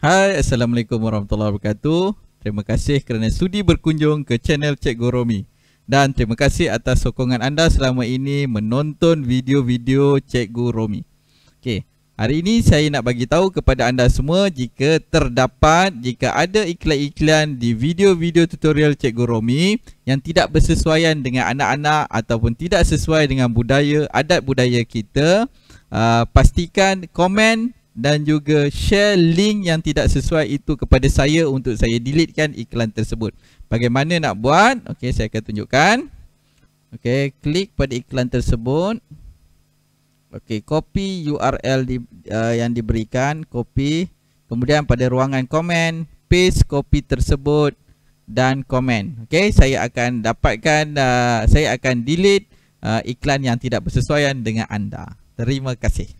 Hai, Assalamualaikum warahmatullahi wabarakatuh. Terima kasih kerana sudi berkunjung ke channel Cikgu Romi. Dan terima kasih atas sokongan anda selama ini menonton video-video Cikgu Romi. Okey, hari ini saya nak bagi tahu kepada anda semua jika terdapat, jika ada iklan-iklan di video-video tutorial Cikgu Romi yang tidak bersesuaian dengan anak-anak ataupun tidak sesuai dengan budaya, adat budaya kita, uh, pastikan komen, dan juga share link yang tidak sesuai itu kepada saya untuk saya delete kan iklan tersebut. Bagaimana nak buat? Okey, saya akan tunjukkan. Okey, klik pada iklan tersebut. Okey, copy URL di, uh, yang diberikan, copy. Kemudian pada ruangan komen, paste copy tersebut dan komen. Okey, saya akan dapatkan uh, saya akan delete uh, iklan yang tidak bersesuaian dengan anda. Terima kasih.